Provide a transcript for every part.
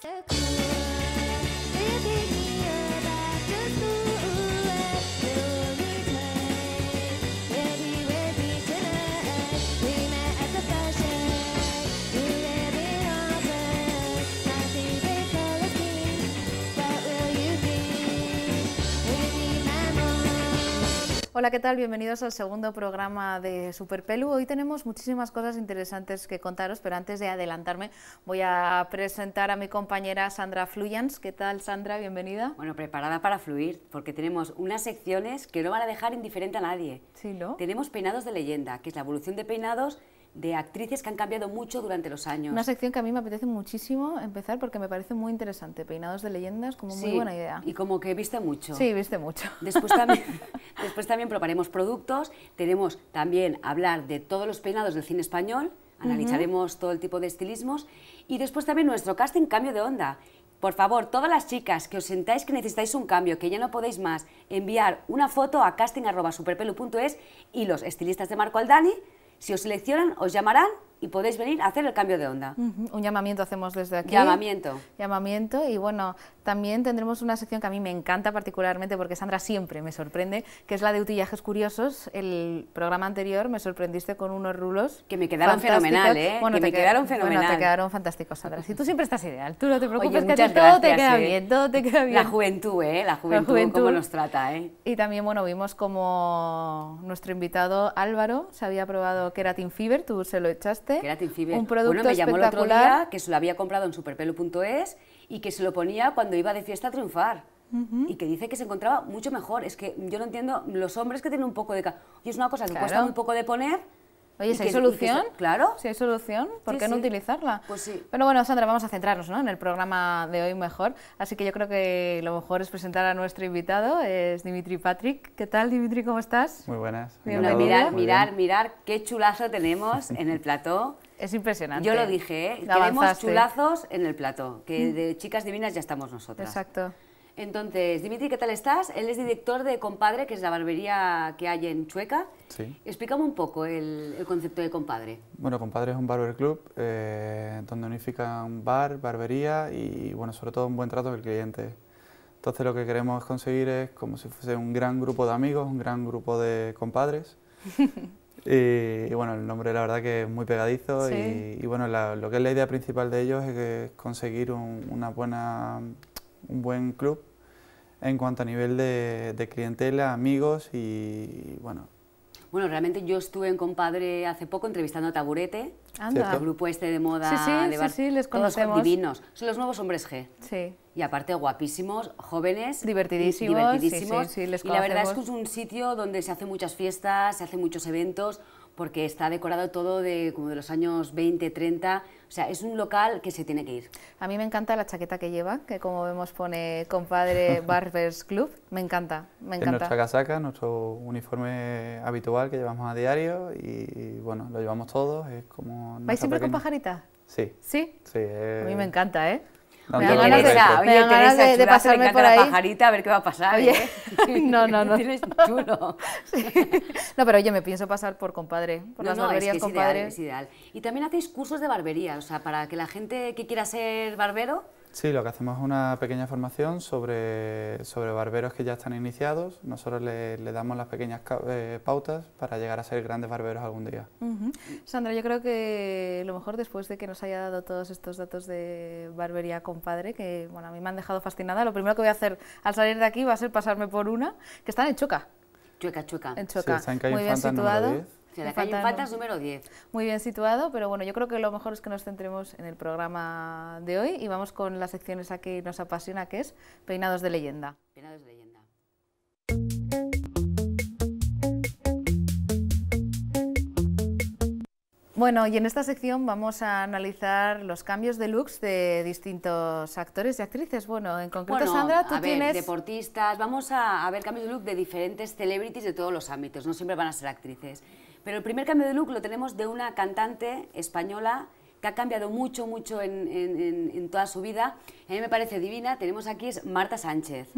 circle. Hola, ¿qué tal? Bienvenidos al segundo programa de Superpelu. Hoy tenemos muchísimas cosas interesantes que contaros, pero antes de adelantarme voy a presentar a mi compañera Sandra Fluyans. ¿Qué tal, Sandra? Bienvenida. Bueno, preparada para fluir, porque tenemos unas secciones que no van a dejar indiferente a nadie. Sí, ¿no? Tenemos peinados de leyenda, que es la evolución de peinados de actrices que han cambiado mucho durante los años. Una sección que a mí me apetece muchísimo empezar porque me parece muy interesante. Peinados de leyendas, como muy buena idea. Y como que viste mucho. Sí, viste mucho. Después también, después también probaremos productos. Tenemos también hablar de todos los peinados del cine español. Analizaremos todo el tipo de estilismos. Y después también nuestro casting Cambio de Onda. Por favor, todas las chicas que os sentáis que necesitáis un cambio, que ya no podéis más, enviar una foto a casting.superpelu.es y los estilistas de Marco Aldani si os seleccionan, os llamarán y podéis venir a hacer el cambio de onda. Un llamamiento hacemos desde aquí. Llamamiento. Llamamiento y bueno, también tendremos una sección que a mí me encanta particularmente porque Sandra siempre me sorprende, que es la de utillajes curiosos. El programa anterior me sorprendiste con unos rulos. Que me quedaron fenomenal, ¿eh? Bueno, que te quedaron, fenomenal. te quedaron fantásticos, Sandra. Si tú siempre estás ideal, tú no te preocupes que ¿eh? todo te queda bien, te queda bien. La juventud, ¿eh? La juventud, cómo nos trata, ¿eh? Y también, bueno, vimos como nuestro invitado Álvaro se había probado Keratin Fever, tú se lo echaste un producto me llamó el otro día que se lo había comprado en superpelo.es y que se lo ponía cuando iba de fiesta a triunfar. Y que dice que se encontraba mucho mejor. Es que yo no entiendo los hombres que tienen un poco de... Y es una cosa que cuesta un poco de poner, Oye, si hay solución, claro. Si hay solución, ¿por qué no utilizarla? Pues sí. Pero bueno, Sandra, vamos a centrarnos ¿no? en el programa de hoy mejor. Así que yo creo que lo mejor es presentar a nuestro invitado, es Dimitri Patrick. ¿Qué tal, Dimitri? ¿Cómo estás? Muy buenas. mirar, mirar, mirar qué chulazo tenemos en el plató. Es impresionante. Yo lo dije, ¿eh? Queremos chulazos en el plató, que de chicas divinas ya estamos nosotras. Exacto. Entonces, Dimitri, ¿qué tal estás? Él es director de Compadre, que es la barbería que hay en Chueca. Sí. Explícame un poco el, concepto de Compadre. Bueno, Compadre es un barber club eh, donde unifican bar, barbería y, bueno, sobre todo un buen trato del cliente. Entonces, lo que queremos conseguir es como si fuese un gran grupo de amigos, un gran grupo de compadres. Y, bueno, el nombre la verdad que es muy pegadizo y, bueno, lo que es la idea principal de ellos es, que conseguir una buena un buen club en cuanto a nivel de, clientela, amigos y, bueno, bueno, realmente yo estuve en Compadre hace poco entrevistando a Taburete, grupo este de moda de divinos. Son los nuevos hombres G. Y aparte guapísimos, jóvenes. Divertidísimos. y la verdad es que es un sitio donde se hacen muchas fiestas, se hacen muchos eventos porque está decorado todo de como de los años 20, 30. O sea, es un local que se tiene que ir. A mí me encanta la chaqueta que lleva, que como vemos pone compadre Barbers Club. Me encanta, me encanta. Es nuestra casaca, nuestro uniforme habitual que llevamos a diario y, bueno, lo llevamos todos. Es como ¿Vais siempre con pajaritas? Sí. ¿Sí? Sí. A mí me encanta, ¿eh? Me de, pasarme por ahí. pajarita a ver qué va a pasar. ¿eh? no, no, no. Tienes chulo. No, pero oye, me pienso pasar por compadre, por las barberías compadre. Y también hacéis cursos de barbería, o sea, para que la gente que quiera ser barbero Sí, lo que hacemos es una pequeña formación sobre, barberos que ya están iniciados. Nosotros le, le damos las pequeñas eh, pautas para llegar a ser grandes barberos algún día. Sandra, yo creo que lo mejor después de que nos haya dado todos estos datos de barbería compadre, que bueno, a mí me han dejado fascinada, lo primero que voy a hacer al salir de aquí va a ser pasarme por una, que está en Chueca. Chueca, Chueca. En Chueca. Muy bien situado. Ciudad número 10. Muy bien situado, pero bueno, yo creo que lo mejor es que nos centremos en el programa de hoy y vamos con las secciones a que nos apasiona, que es Peinados de Leyenda. Peinados de Leyenda. Bueno, y en esta sección vamos a analizar los cambios de looks de distintos actores y actrices. Bueno, en concreto, Sandra, tú a ver, tienes... deportistas, vamos a, a ver cambios de look de diferentes celebrities de todos los ámbitos, no siempre van a ser actrices. Pero el primer cambio de look lo tenemos de una cantante española que ha cambiado mucho, mucho en, toda su vida. A mí me parece divina. Tenemos aquí es Marta Sánchez,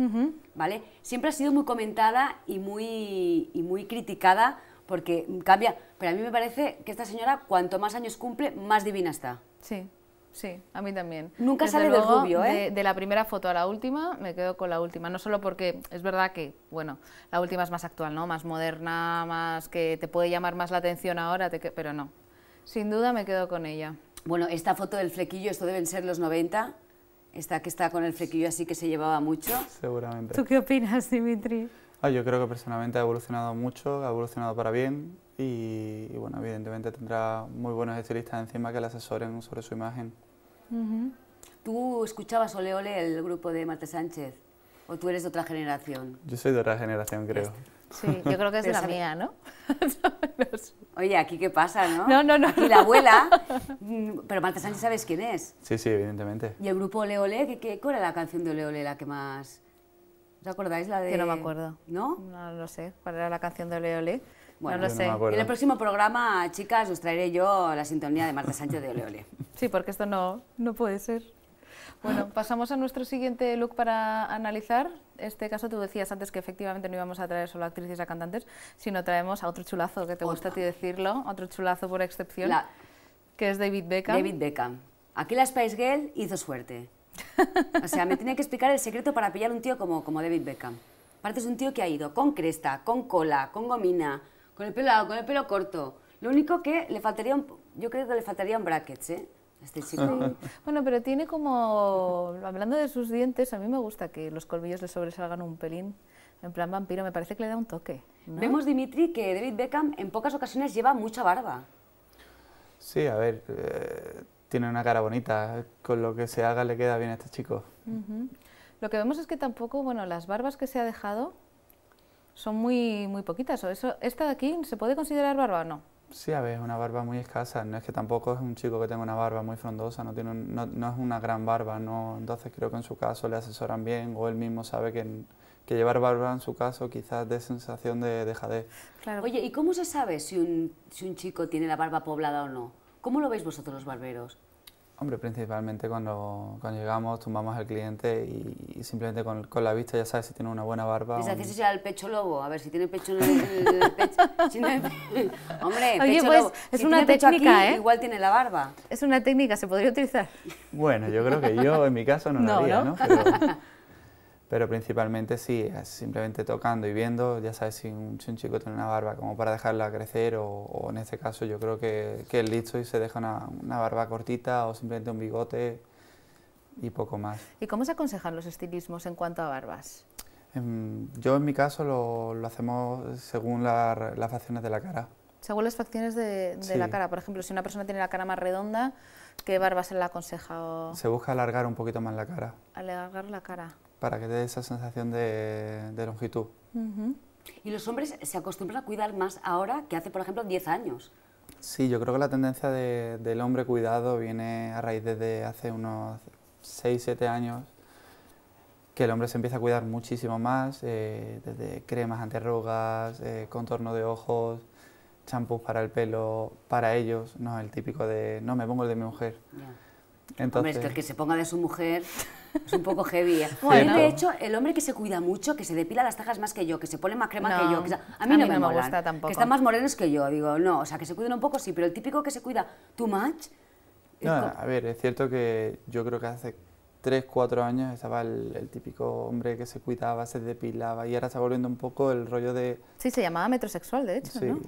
¿vale? Siempre ha sido muy comentada y muy, y muy criticada porque cambia. Pero a mí me parece que esta señora, cuanto más años cumple, más divina está. Sí. Sí, a mí también. Nunca sale del rubio, ¿eh? De, la primera foto a la última, me quedo con la última. No solo porque es verdad que, bueno, la última es más actual, ¿no? Más moderna, más que te puede llamar más la atención ahora, pero no. Sin duda me quedo con ella. Bueno, esta foto del flequillo, esto deben ser los 90. Esta que está con el flequillo así que se llevaba mucho. Seguramente. ¿Tú qué opinas, Dimitri? Ah, yo creo que personalmente ha evolucionado mucho, ha evolucionado para bien y, y bueno, evidentemente tendrá muy buenos estilistas encima que le asesoren sobre su imagen. ¿Tú escuchabas Ole Ole, el grupo de Marta Sánchez? ¿O tú eres de otra generación? Yo soy de otra generación, creo. Este. Sí, yo creo que es de la mía, ¿no? Oye, aquí qué pasa, ¿no? No, no, no. Aquí la abuela. Mm, pero Marta Sánchez, ¿sabes quién es? Sí, sí, evidentemente. ¿Y el grupo Ole Ole? ¿Qué, qué, cuál era la canción de Ole Ole la que más.? ¿Os acordáis la de.? Que no me acuerdo. ¿No? No lo sé. ¿Cuál era la canción de Ole Ole? Bueno, no lo sé. en el próximo programa, chicas, os traeré yo la sintonía de Marta Sánchez de Ole, Sí, porque esto no, no puede ser. Bueno, pasamos a nuestro siguiente look para analizar. Este caso tú decías antes que efectivamente no íbamos a traer solo actrices a cantantes, sino traemos a otro chulazo, que te gusta a ti decirlo, otro chulazo por excepción, que es David Beckham. David Beckham. Aquí la Spice Girl hizo suerte. O sea, me tiene que explicar el secreto para pillar un tío como, como David Beckham. Aparte es un tío que ha ido con cresta, con cola, con gomina, con el pelo con el pelo corto. Lo único que le un... yo creo que le faltarían brackets, ¿eh? este chico. Bueno, pero tiene como, hablando de sus dientes, a mí me gusta que los colmillos le sobresalgan un pelín, en plan vampiro, me parece que le da un toque. Vemos, Dimitri, que David Beckham en pocas ocasiones lleva mucha barba. Sí, a ver, eh, tiene una cara bonita, con lo que se haga le queda bien a este chico. Lo que vemos es que tampoco, bueno, las barbas que se ha dejado, son muy, muy poquitas. ¿O eso, ¿Esta de aquí se puede considerar barba o no? Sí, a ver, es una barba muy escasa. No es que tampoco es un chico que tenga una barba muy frondosa, no, tiene no, es una gran barba. No, entonces creo que en su caso le asesoran bien o él mismo sabe que, que llevar barba en su caso quizás dé sensación de dejadez. Claro. Oye, ¿y cómo se sabe si si un chico tiene la barba poblada o no? ¿Cómo lo veis vosotros los barberos? Hombre, principalmente cuando, cuando, llegamos, tumbamos al cliente y, simplemente con, la vista ya sabes si tiene una buena barba. Les haces ya el pecho lobo, a ver si tiene pecho en el, pecho. hombre, Oye, pecho pues, lobo. Es una técnica, ¿eh? Igual tiene la barba. Es una técnica, se podría utilizar. Bueno, yo creo que yo en mi caso no, la lo haría, ¿no? pero principalmente sí, simplemente tocando y viendo, ya sabes si un, chico tiene una barba como para dejarla crecer o, en este caso yo creo que, que es listo y se deja una, barba cortita o simplemente un bigote y poco más. ¿Y cómo se aconsejan los estilismos en cuanto a barbas? Em, yo en mi caso lo, hacemos según las facciones de la cara. Según las facciones de, la cara, por ejemplo, si una persona tiene la cara más redonda, ¿qué barba se le aconseja? O... Se busca alargar un poquito más la cara. Alargar la cara para que dé esa sensación de, longitud. ¿Y los hombres se acostumbran a cuidar más ahora que hace, por ejemplo, 10 años? Sí, yo creo que la tendencia del hombre cuidado viene a raíz desde hace unos 6, 7 años, que el hombre se empieza a cuidar muchísimo más, eh, desde cremas antirrugas, eh, contorno de ojos, champús para el pelo, para ellos, no el típico de no me pongo el de mi mujer. Entonces, Hombre, el que se ponga de su mujer es un poco heavy. ¿eh? Bueno, de hecho, el hombre que se cuida mucho, que se depila las cejas más que yo, que se pone más crema que yo, que a mí no me, gusta tampoco. Que están más morenos que yo, digo, no, o sea, que se cuiden un poco sí, pero el típico que se cuida too much... a ver, es cierto que yo creo que hace 3, 4 años estaba el, típico hombre que se cuidaba, se depilaba y ahora está volviendo un poco el rollo de... Sí, se llamaba metrosexual, de hecho, sí. ¿no?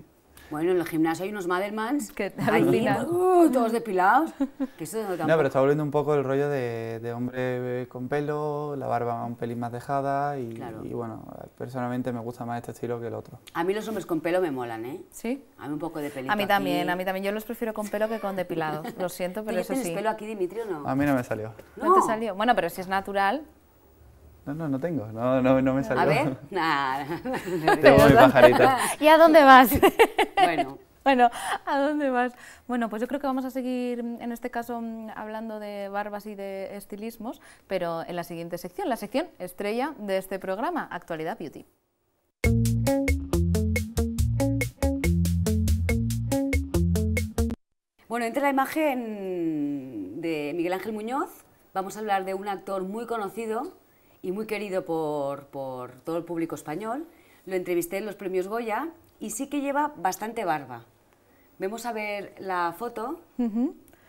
Bueno, en el gimnasio hay unos Madelmans, que ¡uh! todos depilados. no, pero está volviendo un poco el rollo de, hombre con pelo, la barba un pelín más dejada y, y, bueno, personalmente me gusta más este estilo que el otro. A mí los hombres con pelo me molan, ¿eh? Sí. A mí un poco de pelito. A mí también, a mí también. Yo los prefiero con pelo que con depilados. Lo siento, pero eso sí. ¿Tienes pelo aquí, Dimitri, o no? A mí no me salió. ¿No te salió? Bueno, pero si es natural, no, no, no tengo. No, no, no me salió. A ver, nada. Te voy, pajarita. ¿Y a dónde vas? bueno. Bueno, ¿a dónde vas? Bueno, pues yo creo que vamos a seguir, en este caso, hablando de barbas y de estilismos, pero en la siguiente sección, la sección estrella de este programa, Actualidad Beauty. Bueno, entre la imagen de Miguel Ángel Muñoz, vamos a hablar de un actor muy conocido y muy querido por, por todo el público español. Lo entrevisté en los premios Goya y sí que lleva bastante barba. Vemos a ver la foto.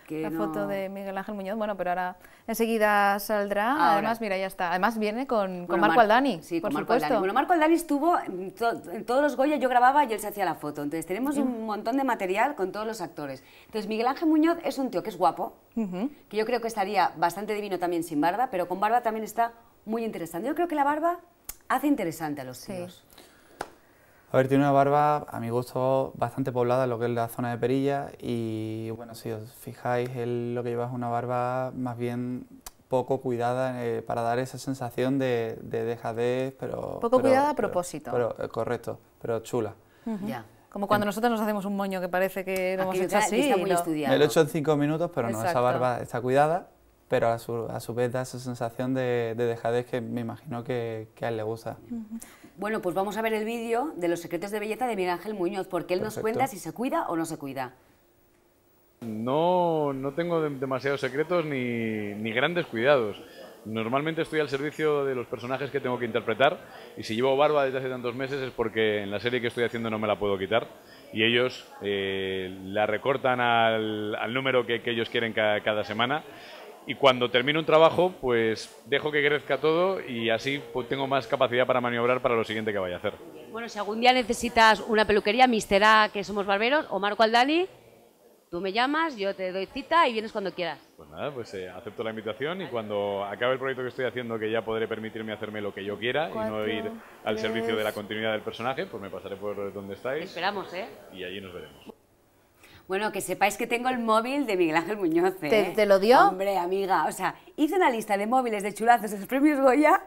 la foto de Miguel Ángel Muñoz, bueno, pero ahora enseguida saldrá. Además, mira, ya está. Además viene con, con Marco Aldani, sí, por con Marco supuesto. Aldani. Bueno, Marco Aldani estuvo en, todos los Goya, yo grababa y él se hacía la foto. Entonces, tenemos un montón de material con todos los actores. Entonces, Miguel Ángel Muñoz es un tío que es guapo, que yo creo que estaría bastante divino también sin barba, pero con barba también está muy interesante. Yo creo que la barba hace interesante a los tíos. A ver, tiene una barba, a mi gusto, bastante poblada lo que es la zona de perilla y, bueno, si os fijáis, él lo que lleva es una barba más bien poco cuidada eh, para dar esa sensación de, de dejadez, pero... Poco cuidada a propósito. Pero, eh, correcto, pero chula. Ya. Como cuando nosotros nos hacemos un moño que parece que lo hemos hecho así. lo he hecho en cinco minutos, pero no, esa barba está cuidada pero a su, a su vez da esa sensación de, dejadez que me imagino que, a él le gusta. Bueno, pues vamos a ver el vídeo de los secretos de belleza de Miguel Ángel Muñoz, porque él nos cuenta si se cuida o no se cuida. No, no tengo demasiados secretos ni, grandes cuidados. Normalmente estoy al servicio de los personajes que tengo que interpretar y si llevo barba desde hace tantos meses es porque en la serie que estoy haciendo no me la puedo quitar y ellos eh, la recortan al, número que, ellos quieren cada semana y cuando termino un trabajo, pues dejo que crezca todo y así pues, tengo más capacidad para maniobrar para lo siguiente que vaya a hacer. Bueno, si algún día necesitas una peluquería, A, que somos barberos, o Marco Aldani, tú me llamas, yo te doy cita y vienes cuando quieras. Pues nada, pues eh, acepto la invitación y cuando acabe el proyecto que estoy haciendo, que ya podré permitirme hacerme lo que yo quiera y no ir al servicio de la continuidad del personaje, pues me pasaré por donde estáis. esperamos, ¿eh? Y allí nos veremos. Bueno, que sepáis que tengo el móvil de Miguel Ángel Muñoz. ¿eh? ¿Te, lo dio? Hombre, amiga, o sea, hice una lista de móviles de chulazos de los premios Goya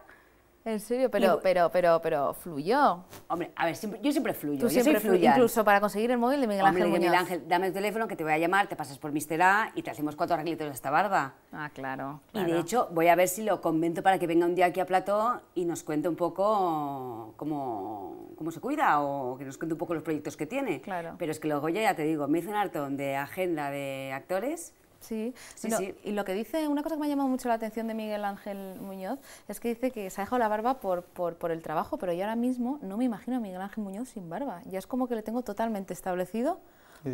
en serio, pero, pero, pero, pero fluyó. Hombre, a ver, siempre, yo siempre fluyo. Tú siempre fluyes, Incluso para conseguir el móvil de Miguel Ángel. Hombre, Miguel Ángel, dame el teléfono que te voy a llamar, te pasas por Mister A y te hacemos cuatro arreglitos de esta barba. Ah, claro, Y de hecho, voy a ver si lo convento para que venga un día aquí a Plató y nos cuente un poco cómo, cómo se cuida o que nos cuente un poco los proyectos que tiene. Claro. Pero es que luego ya, ya te digo, me hice un hartón de agenda de actores Sí, sí, Y lo que dice, una cosa que me ha llamado mucho la atención de Miguel Ángel Muñoz es que dice que se ha dejado la barba por, el trabajo, pero yo ahora mismo no me imagino a Miguel Ángel Muñoz sin barba. Ya es como que le tengo totalmente establecido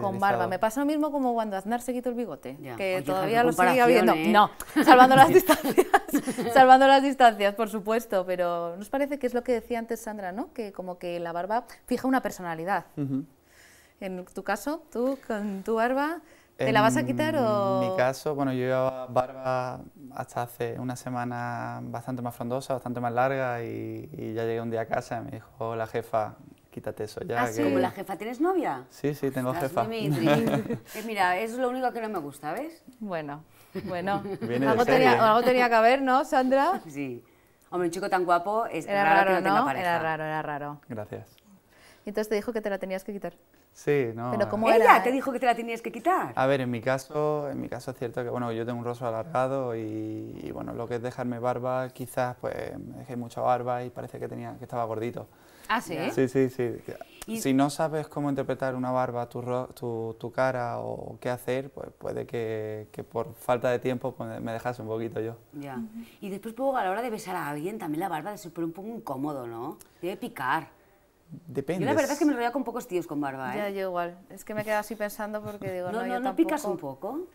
con barba. Me pasa lo mismo como cuando Aznar se quitó el bigote, que todavía lo sigue viendo. No, ¿eh? salvando las distancias, salvando las distancias, por supuesto, pero nos parece que es lo que decía antes Sandra, ¿no? Que como que la barba fija una personalidad. En tu caso, tú con tu barba ¿Te la vas a quitar o...? En mi caso, bueno, yo llevaba barba hasta hace una semana bastante más frondosa, bastante más larga y, ya llegué un día a casa y me dijo la jefa, quítate eso ya. Ah, la jefa? ¿Tienes novia? Sí, sí, tengo jefa. Pues mira, es lo único que no me gusta, ¿ves? Bueno, bueno. ¿Algo tenía, que haber, ¿no, Sandra? Sí. Hombre, un chico tan guapo es era raro, que no, tenga pareja. Era raro, era raro. Gracias. Y entonces te dijo que te la tenías que quitar. Sí, no. Pero como eh. era? te eh? dijo que te la tenías que quitar. A ver, en mi caso, en mi caso es cierto que bueno, yo tengo un rostro alargado y, bueno, lo que es dejarme barba, quizás pues me dejé mucha barba y parece que tenía que estaba gordito. Ah, sí. Sí, sí, sí. Si no sabes cómo interpretar una barba, tu, tu cara o qué hacer, pues puede que, por falta de tiempo pues, me dejase un poquito yo. Ya. Y después, pues, a la hora de besar a alguien, también la barba se pone un poco incómodo, ¿no? Debe picar. Yo la verdad es que me enrollado con pocos tíos con barba, ¿eh? Ya, yo igual. Es que me quedo así pensando porque digo, no, no, no, picas un poco?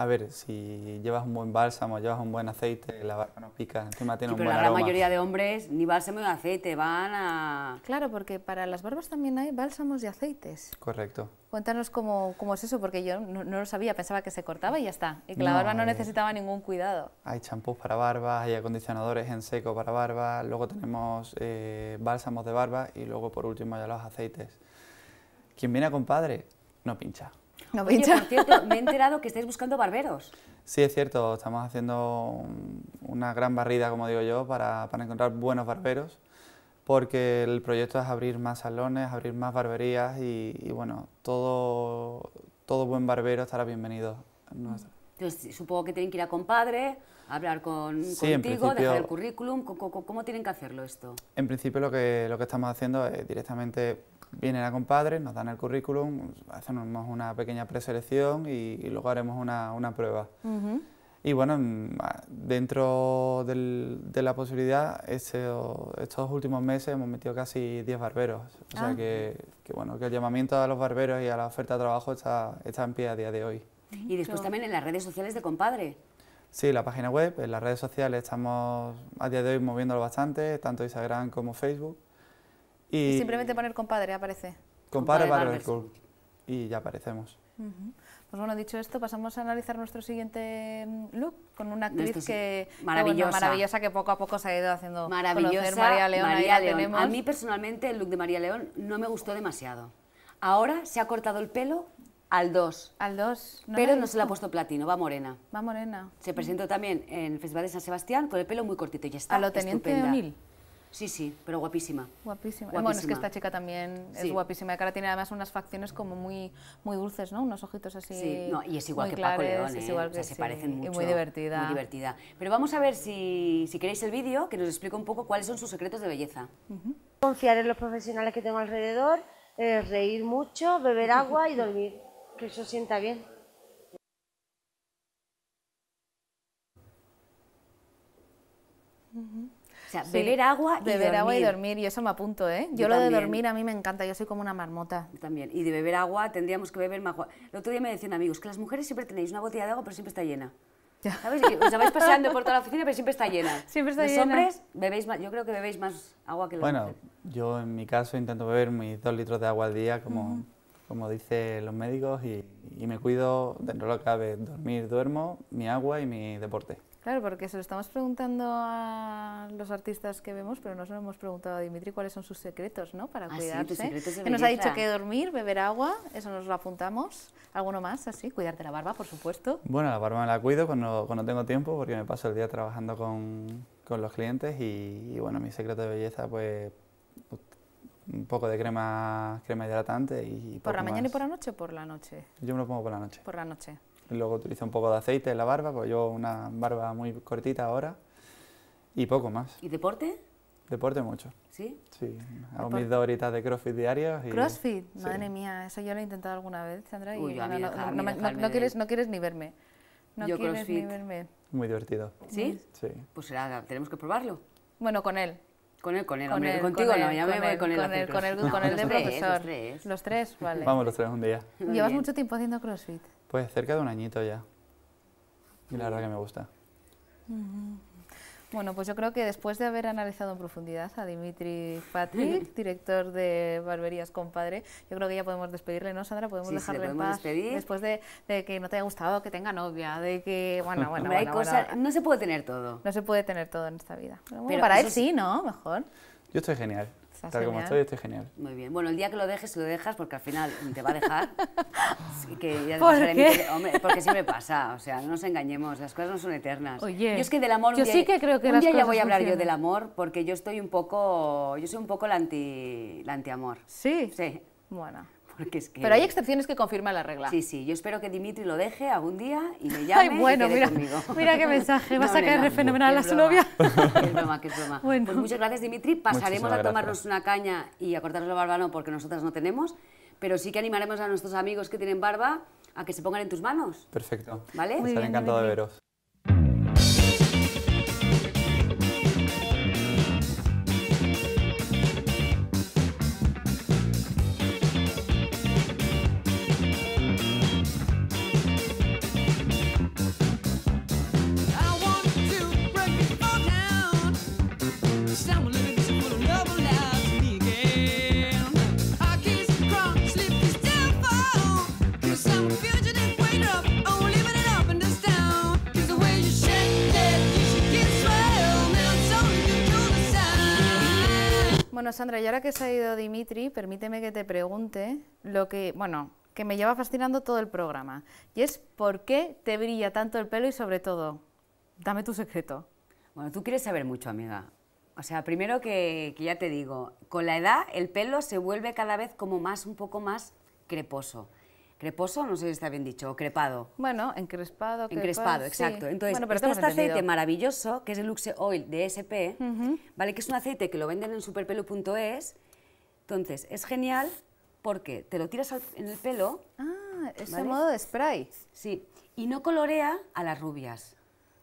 A ver, si llevas un buen bálsamo, llevas un buen aceite, la barba no pica, encima tiene pero la gran mayoría de hombres ni bálsamo ni aceite, van a... Claro, porque para las barbas también hay bálsamos y aceites. Correcto. Cuéntanos cómo, cómo es eso, porque yo no, lo sabía, pensaba que se cortaba y ya está, y que la barba no eh, necesitaba ningún cuidado. Hay champús para barbas, hay acondicionadores en seco para barbas, luego tenemos eh, bálsamos de barba y luego por último ya los aceites. Quien viene a compadre no pincha por cierto, me he enterado que estáis buscando barberos. Sí, es cierto, estamos haciendo una gran barrida, como digo yo, para, encontrar buenos barberos, porque el proyecto es abrir más salones, abrir más barberías y, bueno, todo, todo buen barbero estará bienvenido. Entonces, pues supongo que tienen que ir a compadre, hablar contigo, dejar el currículum. ¿Cómo, tienen que hacerlo esto? En principio, lo que, lo que estamos haciendo es directamente Vienen a Compadre, nos dan el currículum, hacemos una pequeña preselección y, luego haremos una, una prueba. Y bueno, dentro de la posibilidad, estos últimos meses hemos metido casi 10 barberos. O sea ah. que, bueno, que el llamamiento a los barberos y a la oferta de trabajo está, está en pie a día de hoy. Y después también en las redes sociales de Compadre. Sí, la página web, en las redes sociales estamos a día de hoy moviéndolo bastante, tanto Instagram como Facebook. Y, simplemente poner compadre, aparece. Compadre, compadre Y ya aparecemos. Pues bueno, dicho esto, pasamos a analizar nuestro siguiente mm, look con una actriz que maravillosa. maravillosa que poco a poco se ha ido haciendo maravillosa conocer, María León. A mí personalmente el look de María León no me gustó demasiado. Ahora se ha cortado el pelo al 2. Al 2. pero no se le ha puesto platino, va morena. Va morena. Se presentó también en el Festival de San Sebastián con el pelo muy cortito y está A lo Teniente O'Neill. Sí, sí, pero guapísima. Guapísima. Bueno, es que esta chica también es guapísima. De cara tiene además unas facciones como muy, muy dulces, ¿no? Unos ojitos así. Sí, no, y es igual que Paco León. se parecen mucho. muy divertida. divertida. Pero vamos a ver si, si queréis el vídeo que nos explica un poco cuáles son sus secretos de belleza. Confiar en los profesionales que tengo alrededor, eh, reír mucho, beber agua y dormir. Que eso sienta bien. O sea, beber agua y dormir. agua y dormir, y eso me apunto, ¿eh? Yo, lo de dormir a mí me encanta, yo soy como una marmota. también, y de beber agua tendríamos que beber más agua. El otro día me decían amigos que las mujeres siempre tenéis una botella de agua, pero siempre está llena. ¿Sabes? Os vais paseando por toda la oficina, pero siempre está llena. Siempre está Los hombres, bebéis más, yo creo que bebéis más agua que las bueno, Bueno, yo en mi caso intento beber mis dos litros de agua al día, como, como dicen los médicos, y, y me cuido, dentro de lo que cabe, dormir, duermo, mi agua y mi deporte. Claro, porque se lo estamos preguntando a los artistas que vemos, pero no se lo hemos preguntado a Dimitri cuáles son sus secretos, ¿no? Para ah, cuidarse. secretos de que nos ha dicho que dormir, beber agua, eso nos lo apuntamos. ¿Alguno más así? Cuidarte la barba, por supuesto. Bueno, la barba me la cuido cuando, tengo tiempo, porque me paso el día trabajando con, los clientes y, bueno, mi secreto de belleza, pues un poco de crema, crema hidratante y... ¿Por la mañana y por la noche o por la noche? Yo me lo pongo por la noche. Por la noche. Luego utilizo un poco de aceite en la barba, porque yo una barba muy cortita ahora y poco más. ¿Y deporte? Deporte mucho. ¿Sí? Sí, hago mis dos horitas de crossfit diarios. ¿Crossfit? Madre mía, eso yo lo he intentado alguna vez, Sandra, y no, no, quieres, no quieres ni verme. No quieres ni verme. Muy divertido. ¿Sí? Sí. Pues será, tenemos que probarlo. Bueno, con él. Con él, con él, con él contigo con él, no, ya me voy con él. Con él, con él, con él de profesor. Los tres, los tres, vale. Vamos los tres un día. ¿Llevas mucho tiempo haciendo crossfit? Pues cerca de un añito ya. Y la verdad que me gusta. Bueno, pues yo creo que después de haber analizado en profundidad a Dimitri Patrick, director de Barberías Compadre, yo creo que ya podemos despedirle, ¿no, Sandra? Podemos dejarle en paz después de, que no te haya gustado, que tenga novia, de que, bueno, bueno, hay cosas, No se puede tener todo. No se puede tener todo en esta vida. Pero para él sí, ¿no? Mejor. Yo estoy genial. Tal como estoy, estoy genial. Muy bien. Bueno, el día que lo dejes, lo dejas porque al final te va a dejar. que ya ¿Por porque siempre pasa. O sea, no nos engañemos. Las cosas no son eternas. Oye, yo es que del amor. Yo sí que creo que un día ya voy a hablar yo del amor porque yo estoy un poco. Yo soy un poco la anti, La anti amor. Sí. Sí. Bueno. Pero hay excepciones que confirman la regla. Sí, sí, yo espero que Dimitri lo deje algún día y me llame bueno, mira, Mira qué mensaje, vas a caer fenomenal a su novia. Qué broma, qué broma. Pues muchas gracias Dimitri, pasaremos a tomarnos una caña y a cortarnos la barba no, porque nosotras no tenemos, pero sí que animaremos a nuestros amigos que tienen barba a que se pongan en tus manos. Perfecto. ¿Vale? Estaré encantado de veros. Sandra, y ahora que se ha ido Dimitri, permíteme que te pregunte lo que, bueno, que me lleva fascinando todo el programa, y es por qué te brilla tanto el pelo y sobre todo, dame tu secreto. Bueno, tú quieres saber mucho, amiga. O sea, primero que, que ya te digo, con la edad el pelo se vuelve cada vez como más, un poco más creposo. Creposo, no sé si está bien dicho, o crepado. Bueno, encrespado. Encrespado, crepado, exacto. Entonces, bueno, este aceite maravilloso, que es el Luxe Oil de SP, ¿vale? que es un aceite que lo venden en superpelo.es. Entonces, es genial porque te lo tiras en el pelo. Ah, es modo de spray. Sí, y no colorea a las rubias.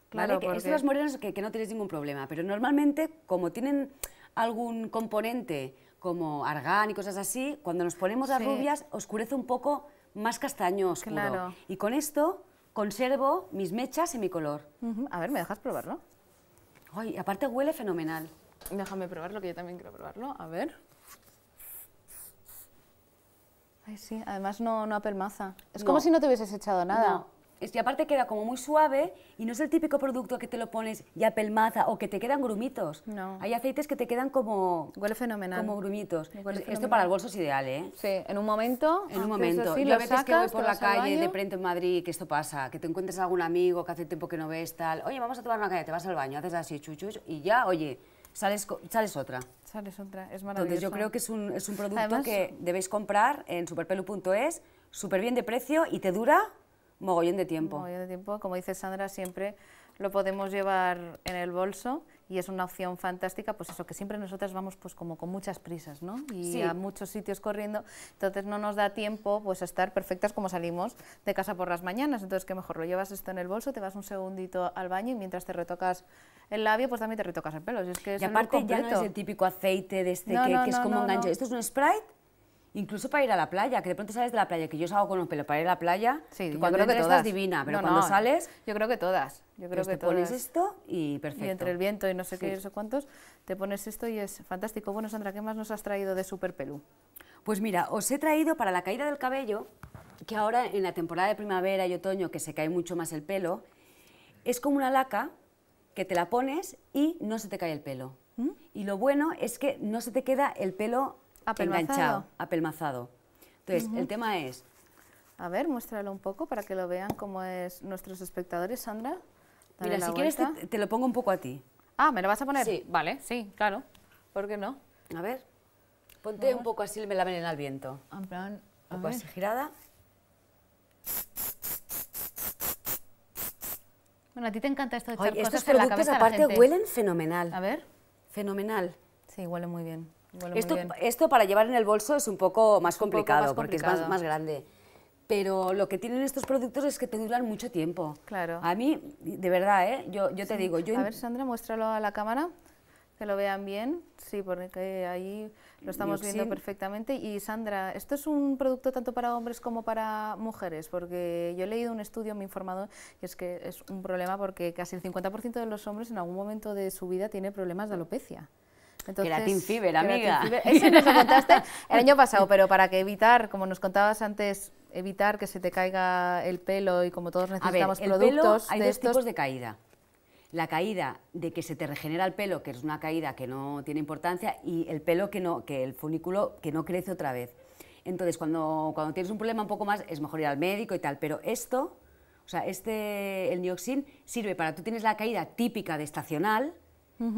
Claro, porque... es de las morenas que, no tienes ningún problema, pero normalmente, como tienen algún componente como argán y cosas así, cuando nos ponemos las rubias oscurece un poco más castaños oscuro. Claro. Y con esto conservo mis mechas y mi color. A ver, ¿me dejas probarlo? Ay, aparte huele fenomenal. Déjame probarlo, que yo también quiero probarlo. A ver. Ay, sí, además no, no apelmaza. Es como si no te hubieses echado nada y aparte queda como muy suave y no es el típico producto que te lo pones ya pelmaza o que te quedan grumitos. No. Hay aceites que te quedan como... Huele fenomenal. Como grumitos. Esto para el bolso es ideal, ¿eh? Sí, en un momento. En un ah, momento. y a veces que voy por la calle de frente en Madrid, que esto pasa, que te encuentres a algún amigo que hace tiempo que no ves, tal, oye, vamos a tomar una calle, te vas al baño, haces así, chuchus, y ya, oye, sales, sales otra. Sales otra, es maravilloso. Entonces yo creo que es un, es un producto que debéis comprar en superpelu.es, súper bien de precio y te dura mogollón de tiempo. Mogollón de tiempo, como dice Sandra, siempre lo podemos llevar en el bolso y es una opción fantástica, pues eso, que siempre nosotras vamos pues como con muchas prisas, ¿no? Y a muchos sitios corriendo, entonces no nos da tiempo pues a estar perfectas como salimos de casa por las mañanas, entonces que mejor lo llevas esto en el bolso, te vas un segundito al baño y mientras te retocas el labio, pues también te retocas el pelo. es que y aparte ya no es el típico aceite de este que, es como un gancho, esto es un Sprite Incluso para ir a la playa, que de pronto sales de la playa, que yo os hago con los pelos para ir a la playa, sí, cuando yo estás divina, pero cuando sales... Yo creo que todas, yo creo pues que te pones esto y perfecto. Y entre el viento y no sé qué, no sé cuántos, te pones esto y es fantástico. Bueno, Sandra, ¿qué más nos has traído de Super Pelú? Pues mira, os he traído para la caída del cabello, que ahora en la temporada de primavera y otoño, que se cae mucho más el pelo, es como una laca que te la pones y no se te cae el pelo. ¿Mm? Y lo bueno es que no se te queda el pelo apelmazado. apelmazado. Entonces, el tema es... A ver, muéstralo un poco para que lo vean como es nuestros espectadores, Sandra. Mira, si quieres te, lo pongo un poco a ti. Ah, ¿me lo vas a poner? Sí. Vale, sí, claro. ¿Por qué no? A ver, ponte un poco así, me la al viento. a un poco así girada. Bueno, a ti te encanta esto de echar estos aparte huelen fenomenal. A ver. Fenomenal. Sí, huele muy bien esto, para llevar en el bolso es un poco más, complicado, porque es más, grande pero lo que tienen estos productos es que te duran mucho tiempo. Claro. A mí, de verdad, ¿eh? yo, yo te digo... Yo... A ver, Sandra, muéstralo a la cámara, que lo vean bien. Sí, porque ahí lo estamos viendo perfectamente. Y Sandra, esto es un producto tanto para hombres como para mujeres, porque yo he leído un estudio, me he informado, y es que es un problema porque casi el 50% de los hombres en algún momento de su vida tiene problemas de alopecia. Entonces, Fever, amiga. Ese nos lo contaste el año pasado, pero para que evitar, como nos contabas antes, evitar que se te caiga el pelo y como todos necesitamos productos. hay dos tipos de caída. La caída de que se te regenera el pelo, que es una caída que no tiene importancia, y el pelo que no, que el funículo, que no crece otra vez. Entonces, cuando, cuando tienes un problema un poco más, es mejor ir al médico y tal, pero esto, o sea, este, el nioxin sirve para, tú tienes la caída típica de estacional,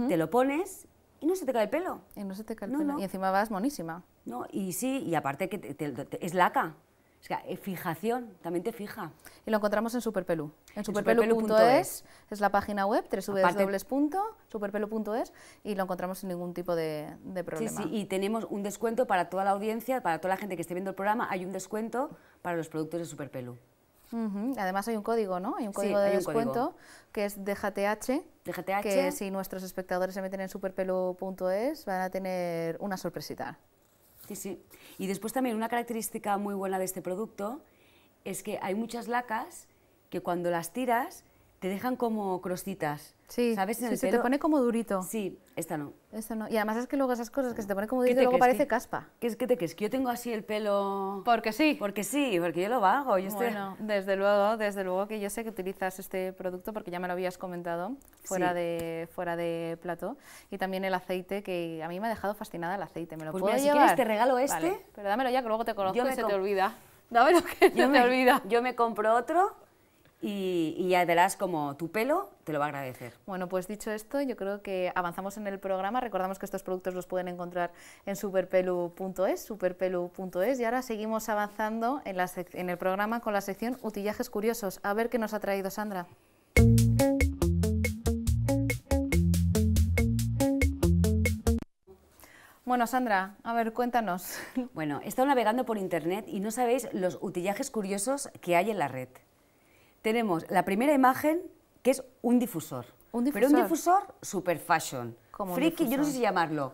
te lo pones y no se te cae el pelo. Y no se te cae el pelo. Y encima vas monísima. No, y sí, y aparte que es laca. O sea, fijación, también te fija. Y lo encontramos en Superpelu. En superpelu.es es la página web, www.superpelu.es y lo encontramos sin ningún tipo de, de, problema. Sí, sí, y tenemos un descuento para toda la audiencia, para toda la gente que esté viendo el programa, hay un descuento para los productos de Superpelu. Además hay un código, ¿no? Hay un código de descuento que es JTH. Que si nuestros espectadores se meten en superpelo.es van a tener una sorpresita. Sí, sí. Y después también una característica muy buena de este producto es que hay muchas lacas que cuando las tiras te dejan como crostitas. Sí, ¿sabes? se te pone como durito. Sí, esta no. Esta no. Y además es que luego esas cosas que se te pone como durito, luego parece caspa. ¿Qué es que te crees? Que yo tengo así el pelo... Porque sí. Porque sí, porque yo lo hago. Yo bueno, desde luego, desde luego que yo sé que utilizas este producto porque ya me lo habías comentado fuera, de, fuera de plato. Y también el aceite, que a mí me ha dejado fascinada el aceite. ¿Me lo pues puedo si quieres te regalo este. pero dámelo ya que luego te conozco y se te olvida. Dámelo que se me, te olvida. Yo me compro otro y, y, ya verás como tu pelo te lo va a agradecer. Bueno, pues dicho esto, yo creo que avanzamos en el programa. Recordamos que estos productos los pueden encontrar en superpelu.es, superpelu.es. Y ahora seguimos avanzando en, en el programa con la sección Utillajes Curiosos. A ver qué nos ha traído Sandra. Bueno, Sandra, a ver, cuéntanos. Bueno, he estado navegando por internet y no sabéis los utillajes curiosos que hay en la red tenemos la primera imagen, que es un difusor. Pero un difusor super fashion. Como friki, yo no sé si llamarlo.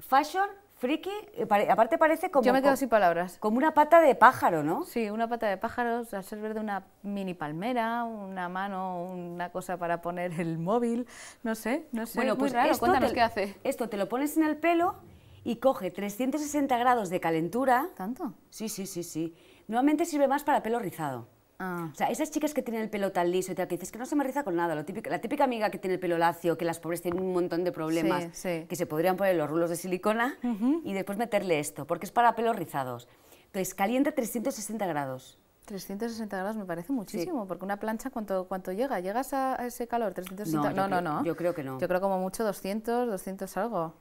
Fashion, friki, eh, aparte parece como... Yo me quedo sin palabras. Como una pata de pájaro, ¿no? Sí, una pata de pájaro, al ser verde una mini palmera, una mano, una cosa para poner el móvil, no sé, no sé. Bueno, pues qué hace. Esto te lo pones en el pelo y coge 360 grados de calentura. ¿Tanto? Sí, sí, sí, sí. Normalmente sirve más para pelo rizado. Ah, o sea, esas chicas que tienen el pelo tan liso y te que dices que no se me riza con nada, lo típico, la típica amiga que tiene el pelo lacio, que las pobres tienen un montón de problemas, que se podrían poner los rulos de silicona y después meterle esto, porque es para pelos rizados. Entonces, calienta 360 grados. 360 grados me parece muchísimo, porque una plancha, ¿cuánto, cuánto llega? ¿Llegas a ese calor? 360? No, no, no, no. Yo creo que no. Yo creo como mucho 200, 200 algo.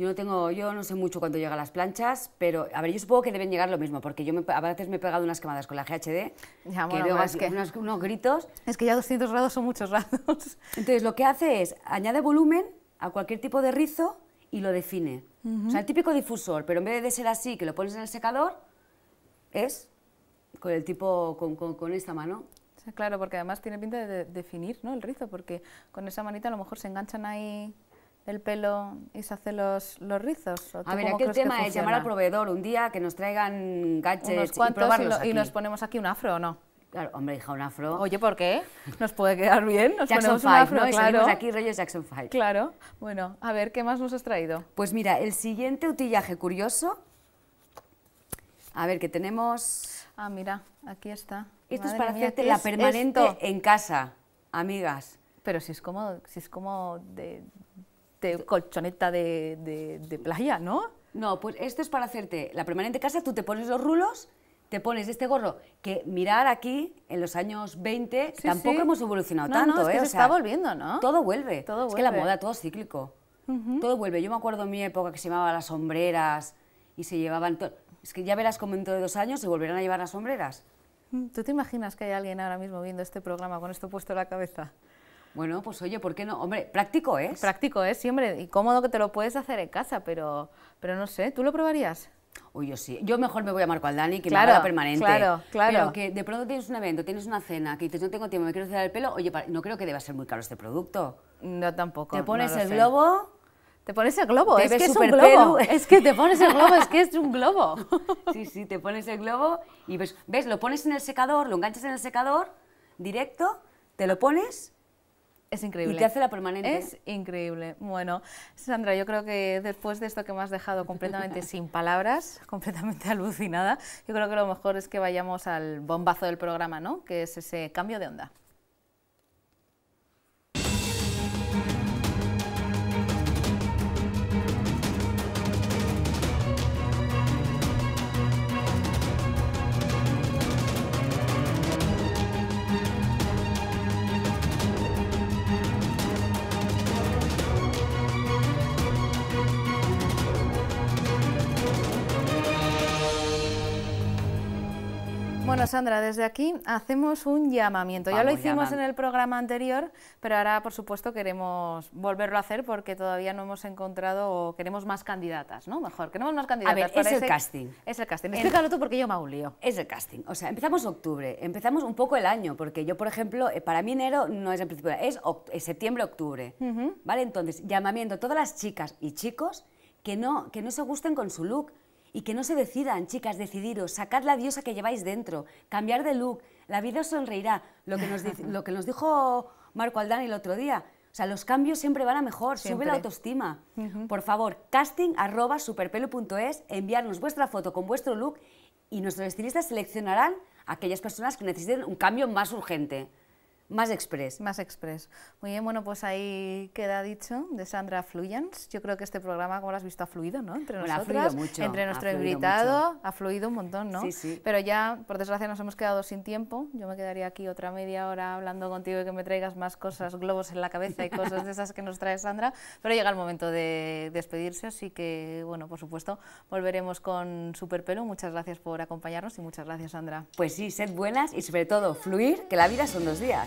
Yo no tengo, yo no sé mucho cuándo llegan las planchas, pero a ver, yo supongo que deben llegar lo mismo, porque yo a veces me he pegado unas quemadas con la GHD, que luego es que... Unos, gritos. Es que ya 200 grados son muchos grados. Entonces lo que hace es añade volumen a cualquier tipo de rizo y lo define. O sea, el típico difusor, pero en vez de ser así, que lo pones en el secador, es con el tipo, con, con, con esta mano. Claro, porque además tiene pinta de definir ¿no? el rizo, porque con esa manita a lo mejor se enganchan ahí el pelo y se hace los, rizos? a ver, aquí el tema es llamar al proveedor un día que nos traigan gaches y probarlos nos ponemos aquí un afro, ¿o no? Claro, hombre, hija, un afro. Oye, ¿por qué? Nos puede quedar bien, Jackson claro. aquí rollo Jackson 5. Claro. Bueno, a ver, ¿qué más nos has traído? Pues mira, el siguiente utillaje curioso. A ver, que tenemos... Ah, mira, aquí está. Esto es para hacerte la permanente este. en casa, amigas. Pero si es como, si es como de, este colchoneta de, de, playa, ¿no? No, pues esto es para hacerte la permanente casa, tú te pones los rulos, te pones este gorro, que mirar aquí, en los años 20, tampoco hemos evolucionado tanto, ¿eh? está volviendo, ¿no? Todo vuelve. Es que la moda, todo cíclico. Todo vuelve. Yo me acuerdo en mi época que se llamaba las sombreras y se llevaban... Es que ya verás como dentro de dos años se volverán a llevar las sombreras. Mm, ¿Tú te imaginas que hay alguien ahora mismo viendo este programa con esto puesto en la cabeza? Bueno, pues oye, ¿por qué no? Hombre, práctico es. Práctico es, sí, hombre, y cómodo que te lo puedes hacer en casa, pero, pero no sé, ¿tú lo probarías? Uy, yo sí. Yo mejor me voy a Marco Dani, que claro, me permanente. Claro, claro. Pero que de pronto tienes un evento, tienes una cena, que dices, no tengo tiempo, me quiero cerrar el pelo. Oye, no creo que deba ser muy caro este producto. No, tampoco. Te pones el globo... Te pones el globo, es que es un globo. Es que te pones el globo, es que es un globo. Sí, sí, te pones el globo y ves, ves, lo pones en el secador, lo enganchas en el secador, directo, te lo pones es increíble. Y te hace la permanente. Es increíble. Bueno, Sandra, yo creo que después de esto que me has dejado completamente sin palabras, completamente alucinada, yo creo que lo mejor es que vayamos al bombazo del programa, ¿no? Que es ese cambio de onda. Hola Sandra, desde aquí hacemos un llamamiento. ya lo hicimos en el programa anterior, pero ahora, por supuesto, queremos volverlo a hacer porque todavía no hemos encontrado o queremos más candidatas, ¿no? Mejor, queremos más candidatas. A ver, es el casting. Es el casting. Explícalo tú porque yo me lío. Es el casting. O sea, empezamos octubre, empezamos un poco el año, porque yo, por ejemplo, eh, para mí enero no es el principio, es, septiembre, octubre. ¿Vale? Entonces, llamamiento todas las chicas y chicos que no, que no se gusten con su look y que no se decidan, chicas, decidiros, sacad la diosa que lleváis dentro, cambiar de look, la vida os sonreirá. Lo que nos, lo que nos dijo Marco Aldani el otro día, o sea, los cambios siempre van a mejor, sube la autoestima. Por favor, casting enviarnos vuestra foto con vuestro look y nuestros estilistas seleccionarán a aquellas personas que necesiten un cambio más urgente. Más Express. Más Express. Muy bien, bueno, pues ahí queda dicho de Sandra Fluyans. Yo creo que este programa, como lo has visto, ha fluido, ¿no? Entre entre nuestro ha invitado, ha fluido un montón, ¿no? Sí, sí. Pero ya, por desgracia, nos hemos quedado sin tiempo. Yo me quedaría aquí otra media hora hablando contigo y que me traigas más cosas, globos en la cabeza y cosas de esas que nos trae Sandra. Pero llega el momento de despedirse, así que, bueno, por supuesto, volveremos con Superpelo. Muchas gracias por acompañarnos y muchas gracias, Sandra. Pues sí, sed buenas y sobre todo, fluir, que la vida son dos días.